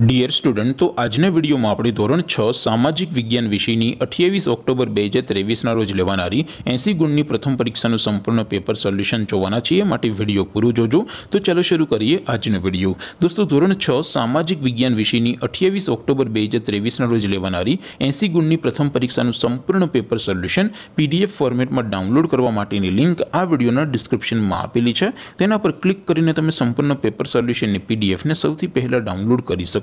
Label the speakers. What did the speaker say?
Speaker 1: dear student તો આજના વિડીયોમાં આપણે ધોરણ છ સામાજિક વિજ્ઞાન વિષયની અઠ્યાવીસ ઓક્ટોબર બે હજાર ત્રેવીસના રોજ લેવાનારી એંસી ગુણની પ્રથમ પરીક્ષાનું સંપૂર્ણ પેપર સોલ્યુશન જોવાના છીએ માટે વિડીયો પૂરું જોજો તો ચાલો શરૂ કરીએ આજનો વિડીયો દોસ્તો ધોરણ છ સામાજિક વિજ્ઞાન વિષયની અઠ્યાવીસ ઓક્ટોબર બે હજાર ત્રેવીસના રોજ લેવાનારી એંસી ગુણની પ્રથમ પરીક્ષાનું સંપૂર્ણ પેપર સોલ્યુશન પીડીએફ ફોર્મેટમાં ડાઉનલોડ કરવા માટેની લિંક આ વિડીયોના ડિસ્ક્રિપ્શનમાં આપેલી છે તેના પર ક્લિક કરીને તમે સંપૂર્ણ પેપર સોલ્યુશનની પીડીએફને સૌથી પહેલાં ડાઉનલોડ કરી શકો